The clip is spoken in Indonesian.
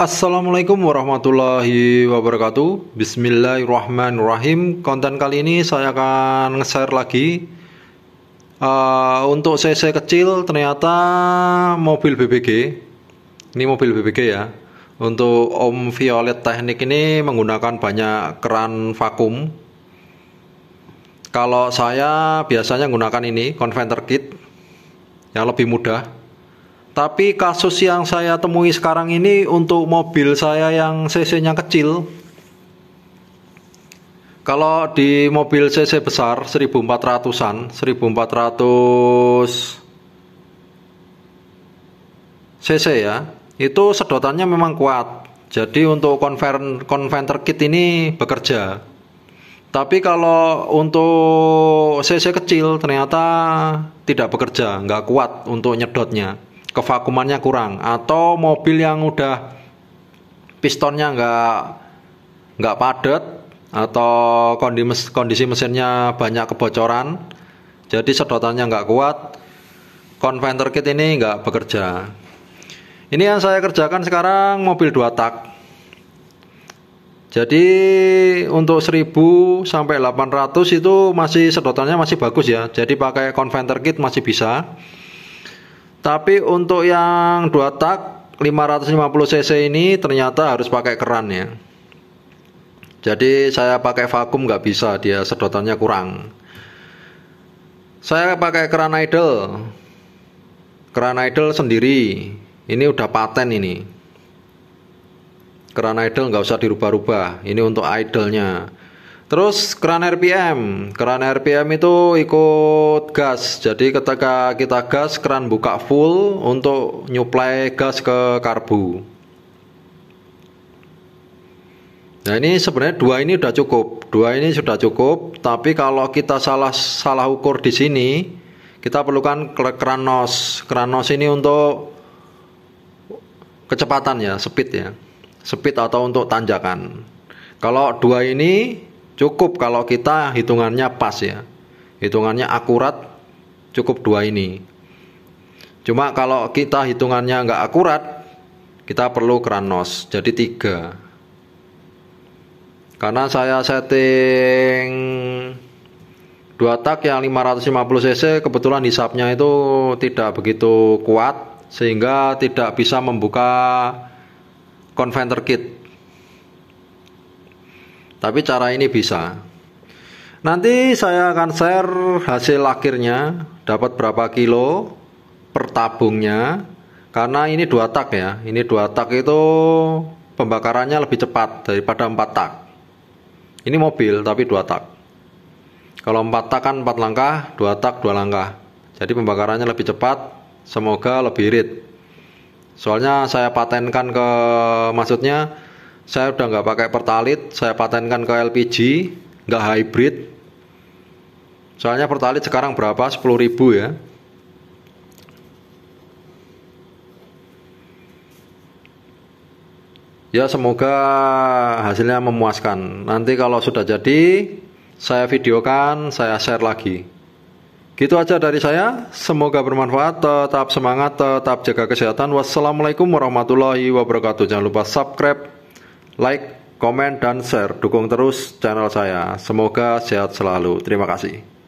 Assalamualaikum warahmatullahi wabarakatuh Bismillahirrahmanirrahim Konten kali ini saya akan nge-share lagi uh, Untuk CC kecil ternyata mobil BBG Ini mobil BBG ya Untuk Om Violet Teknik ini menggunakan banyak keran vakum Kalau saya biasanya menggunakan ini, converter kit Yang lebih mudah tapi kasus yang saya temui sekarang ini untuk mobil saya yang CC-nya kecil. Kalau di mobil CC besar 1400-an, 1400 CC ya, itu sedotannya memang kuat. Jadi untuk konverter kit ini bekerja. Tapi kalau untuk CC kecil ternyata tidak bekerja, nggak kuat untuk nyedotnya kevakumannya kurang atau mobil yang udah pistonnya nggak nggak padat atau kondisi kondisi mesinnya banyak kebocoran jadi sedotannya nggak kuat konverter kit ini nggak bekerja ini yang saya kerjakan sekarang mobil dua tak jadi untuk 1000 sampai 800 itu masih sedotannya masih bagus ya jadi pakai konverter kit masih bisa tapi untuk yang 2 tak 550 cc ini ternyata harus pakai keran ya. Jadi saya pakai vakum nggak bisa, dia sedotannya kurang. Saya pakai keran idle. Keran idle sendiri. Ini udah paten ini. Keran idle nggak usah dirubah-rubah. Ini untuk idlenya. Terus keran RPM, keran RPM itu ikut gas. Jadi ketika kita gas, keran buka full untuk nyuplai gas ke karbu. Nah ini sebenarnya dua ini sudah cukup, dua ini sudah cukup. Tapi kalau kita salah salah ukur di sini, kita perlukan keran nos. Keran nos ini untuk kecepatan ya, speed ya, speed atau untuk tanjakan. Kalau dua ini Cukup kalau kita hitungannya pas ya. Hitungannya akurat cukup dua ini. Cuma kalau kita hitungannya nggak akurat, kita perlu kranos, jadi tiga. Karena saya setting dua tak yang 550 cc kebetulan hisapnya itu tidak begitu kuat sehingga tidak bisa membuka konverter kit tapi cara ini bisa. Nanti saya akan share hasil akhirnya dapat berapa kilo per tabungnya karena ini dua tak ya. Ini dua tak itu pembakarannya lebih cepat daripada empat tak. Ini mobil tapi dua tak. Kalau empat tak kan empat langkah, dua tak dua langkah. Jadi pembakarannya lebih cepat, semoga lebih irit. Soalnya saya patenkan ke maksudnya saya udah nggak pakai pertalit saya patenkan ke LPG nggak hybrid soalnya pertalit sekarang berapa 10.000 ya ya semoga hasilnya memuaskan nanti kalau sudah jadi saya videokan saya share lagi gitu aja dari saya semoga bermanfaat tetap semangat tetap jaga kesehatan wassalamualaikum warahmatullahi wabarakatuh jangan lupa subscribe like, komen, dan share. Dukung terus channel saya. Semoga sehat selalu. Terima kasih.